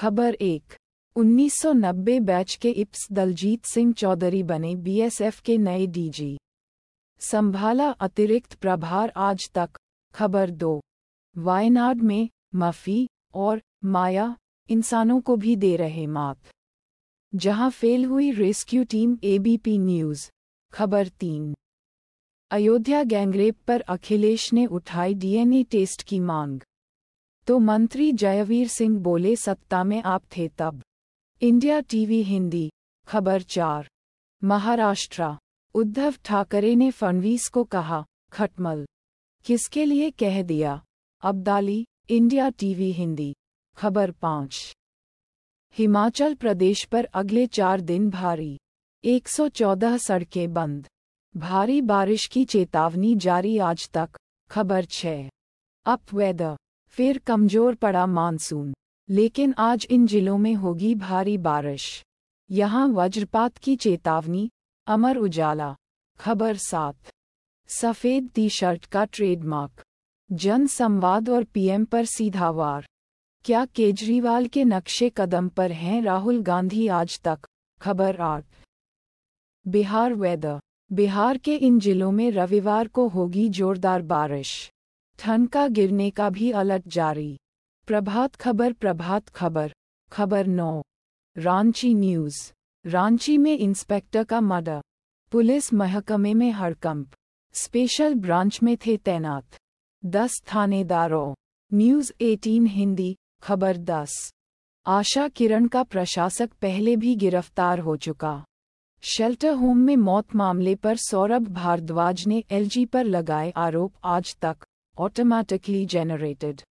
खबर एक 1990 बैच के इप्स दलजीत सिंह चौधरी बने बीएसएफ के नए डीजी संभाला अतिरिक्त प्रभार आज तक खबर दो वायनाड में मफी और माया इंसानों को भी दे रहे मात जहां फेल हुई रेस्क्यू टीम एबीपी न्यूज खबर तीन अयोध्या गैंगरेप पर अखिलेश ने उठाई डीएनए टेस्ट की मांग तो मंत्री जयवीर सिंह बोले सत्ता में आप थे तब इंडिया टीवी हिंदी खबर चार महाराष्ट्र उद्धव ठाकरे ने फणवीस को कहा खटमल किसके लिए कह दिया अब्दाली इंडिया टीवी हिंदी खबर पाँच हिमाचल प्रदेश पर अगले चार दिन भारी 114 सड़कें बंद भारी बारिश की चेतावनी जारी आज तक खबर छः अप वेदर फिर कमजोर पड़ा मानसून लेकिन आज इन जिलों में होगी भारी बारिश यहां वज्रपात की चेतावनी अमर उजाला खबर सात सफ़ेद टी शर्ट का ट्रेडमार्क जन संवाद और पीएम पर सीधा वार क्या केजरीवाल के नक्शे कदम पर हैं राहुल गांधी आज तक खबर आठ बिहार वेदर बिहार के इन जिलों में रविवार को होगी जोरदार बारिश ठनका का गिरने का भी अलर्ट जारी प्रभात खबर प्रभात खबर खबर नौ रांची न्यूज़ रांची में इंस्पेक्टर का मर्डर पुलिस महकमे में हड़कंप स्पेशल ब्रांच में थे तैनात दस थानेदारों न्यूज़ एटीन हिंदी खबर दस आशा किरण का प्रशासक पहले भी गिरफ्तार हो चुका शेल्टर होम में मौत मामले पर सौरभ भारद्वाज ने एलजी पर लगाए आरोप आज तक automatically generated.